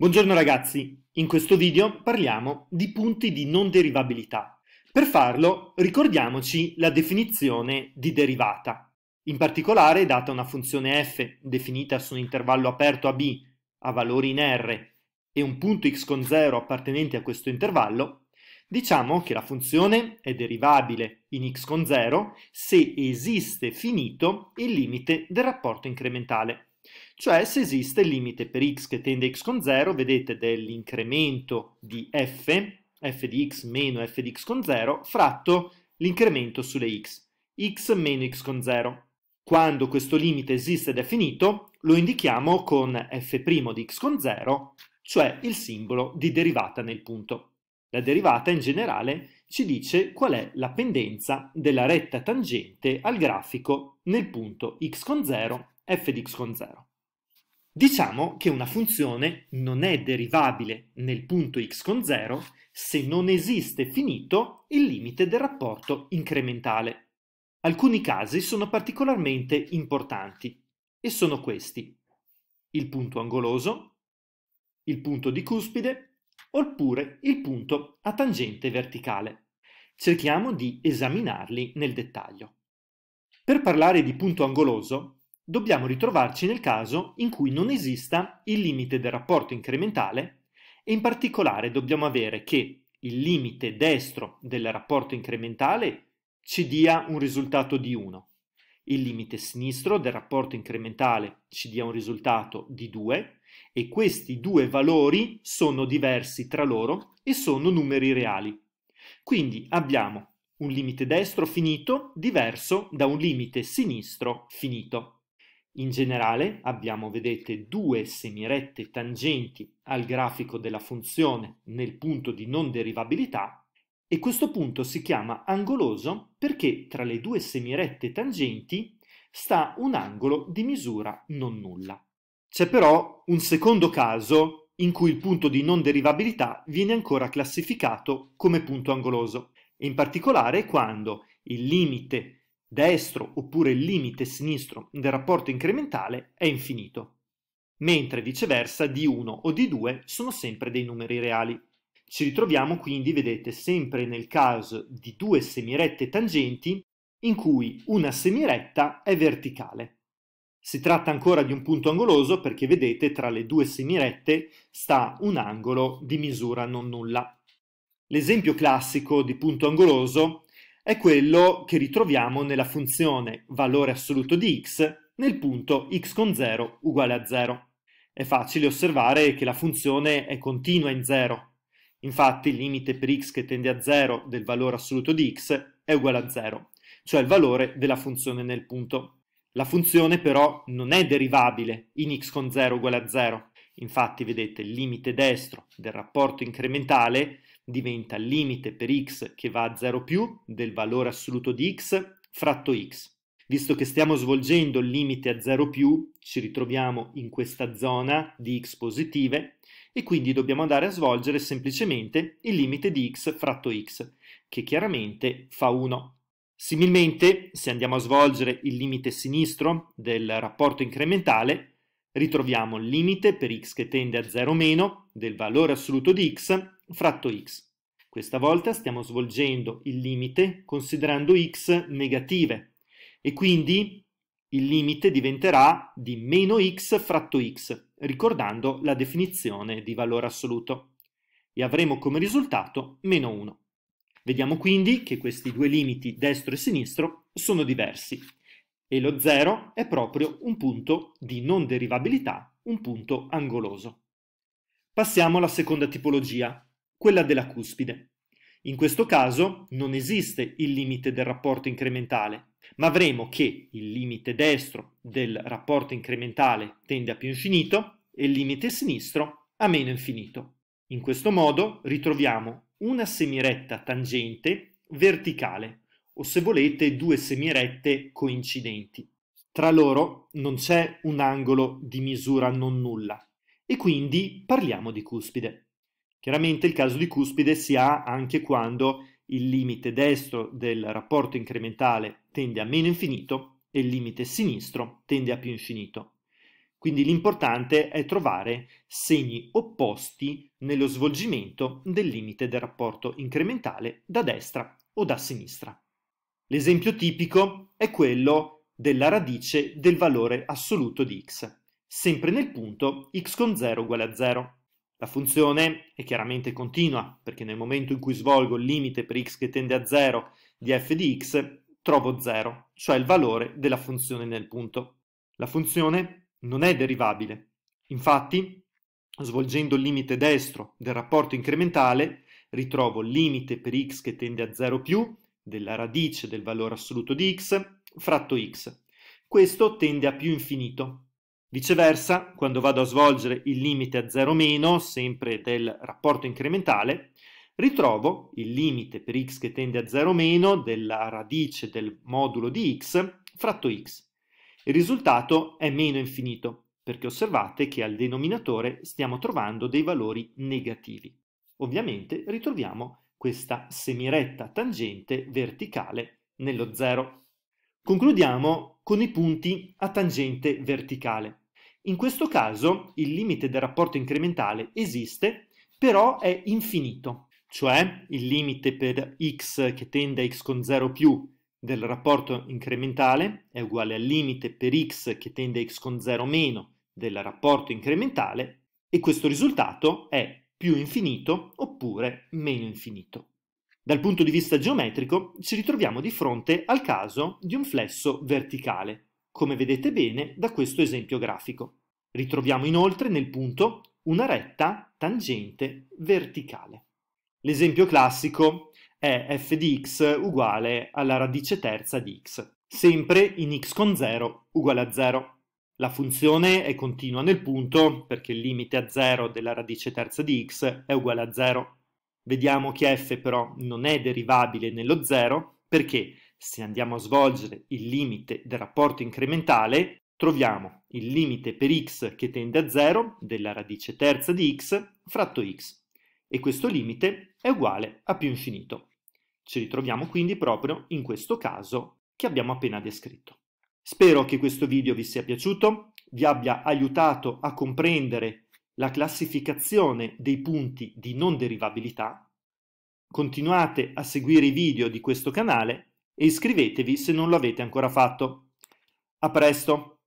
Buongiorno ragazzi, in questo video parliamo di punti di non derivabilità. Per farlo ricordiamoci la definizione di derivata. In particolare data una funzione f definita su un intervallo aperto a b a valori in r e un punto x con 0 appartenente a questo intervallo, diciamo che la funzione è derivabile in x con 0 se esiste finito il limite del rapporto incrementale cioè se esiste il limite per x che tende a x con 0, vedete dell'incremento di f, f di x meno f di x con 0, fratto l'incremento sulle x, x meno x con 0. Quando questo limite esiste ed è finito, lo indichiamo con f' di x con 0, cioè il simbolo di derivata nel punto. La derivata in generale ci dice qual è la pendenza della retta tangente al grafico nel punto x con 0, f di x con 0. Diciamo che una funzione non è derivabile nel punto x con 0 se non esiste finito il limite del rapporto incrementale. Alcuni casi sono particolarmente importanti e sono questi. Il punto angoloso, il punto di cuspide oppure il punto a tangente verticale. Cerchiamo di esaminarli nel dettaglio. Per parlare di punto angoloso dobbiamo ritrovarci nel caso in cui non esista il limite del rapporto incrementale e in particolare dobbiamo avere che il limite destro del rapporto incrementale ci dia un risultato di 1, il limite sinistro del rapporto incrementale ci dia un risultato di 2 e questi due valori sono diversi tra loro e sono numeri reali. Quindi abbiamo un limite destro finito diverso da un limite sinistro finito. In generale abbiamo vedete due semirette tangenti al grafico della funzione nel punto di non derivabilità e questo punto si chiama angoloso perché tra le due semirette tangenti sta un angolo di misura non nulla. C'è però un secondo caso in cui il punto di non derivabilità viene ancora classificato come punto angoloso, in particolare quando il limite destro oppure il limite sinistro del rapporto incrementale è infinito, mentre viceversa di 1 o di 2 sono sempre dei numeri reali. Ci ritroviamo quindi, vedete, sempre nel caso di due semirette tangenti in cui una semiretta è verticale. Si tratta ancora di un punto angoloso perché vedete tra le due semirette sta un angolo di misura non nulla. L'esempio classico di punto angoloso è quello che ritroviamo nella funzione valore assoluto di x nel punto x con 0 uguale a 0. È facile osservare che la funzione è continua in 0. Infatti il limite per x che tende a 0 del valore assoluto di x è uguale a 0, cioè il valore della funzione nel punto. La funzione però non è derivabile in x con 0 uguale a 0. Infatti vedete il limite destro del rapporto incrementale diventa limite per x che va a 0 più del valore assoluto di x fratto x. Visto che stiamo svolgendo il limite a 0 più, ci ritroviamo in questa zona di x positive e quindi dobbiamo andare a svolgere semplicemente il limite di x fratto x, che chiaramente fa 1. Similmente, se andiamo a svolgere il limite sinistro del rapporto incrementale, ritroviamo il limite per x che tende a 0 meno del valore assoluto di x fratto x. Questa volta stiamo svolgendo il limite considerando x negative e quindi il limite diventerà di meno x fratto x, ricordando la definizione di valore assoluto. E avremo come risultato meno 1. Vediamo quindi che questi due limiti, destro e sinistro, sono diversi. E lo 0 è proprio un punto di non derivabilità, un punto angoloso. Passiamo alla seconda tipologia, quella della cuspide. In questo caso non esiste il limite del rapporto incrementale, ma avremo che il limite destro del rapporto incrementale tende a più infinito e il limite sinistro a meno infinito. In questo modo ritroviamo una semiretta tangente verticale, o se volete due semirette coincidenti. Tra loro non c'è un angolo di misura non nulla e quindi parliamo di cuspide. Chiaramente il caso di cuspide si ha anche quando il limite destro del rapporto incrementale tende a meno infinito e il limite sinistro tende a più infinito. Quindi l'importante è trovare segni opposti nello svolgimento del limite del rapporto incrementale da destra o da sinistra. L'esempio tipico è quello della radice del valore assoluto di x, sempre nel punto x con 0 uguale a 0. La funzione è chiaramente continua, perché nel momento in cui svolgo il limite per x che tende a 0 di f di x, trovo 0, cioè il valore della funzione nel punto. La funzione non è derivabile. Infatti, svolgendo il limite destro del rapporto incrementale, ritrovo il limite per x che tende a 0 più della radice del valore assoluto di x fratto x. Questo tende a più infinito, Viceversa, quando vado a svolgere il limite a 0 meno, sempre del rapporto incrementale, ritrovo il limite per x che tende a 0 meno della radice del modulo di x fratto x. Il risultato è meno infinito, perché osservate che al denominatore stiamo trovando dei valori negativi. Ovviamente ritroviamo questa semiretta tangente verticale nello 0. Concludiamo con i punti a tangente verticale. In questo caso il limite del rapporto incrementale esiste, però è infinito, cioè il limite per x che tende a x con 0 più del rapporto incrementale è uguale al limite per x che tende a x con 0 meno del rapporto incrementale e questo risultato è più infinito oppure meno infinito. Dal punto di vista geometrico ci ritroviamo di fronte al caso di un flesso verticale, come vedete bene da questo esempio grafico. Ritroviamo inoltre nel punto una retta tangente verticale. L'esempio classico è f di x uguale alla radice terza di x, sempre in x con 0 uguale a 0. La funzione è continua nel punto perché il limite a 0 della radice terza di x è uguale a 0. Vediamo che f però non è derivabile nello 0 perché se andiamo a svolgere il limite del rapporto incrementale, troviamo il limite per x che tende a 0 della radice terza di x fratto x, e questo limite è uguale a più infinito. Ci ritroviamo quindi proprio in questo caso che abbiamo appena descritto. Spero che questo video vi sia piaciuto, vi abbia aiutato a comprendere la classificazione dei punti di non derivabilità. Continuate a seguire i video di questo canale e iscrivetevi se non lo avete ancora fatto. A presto!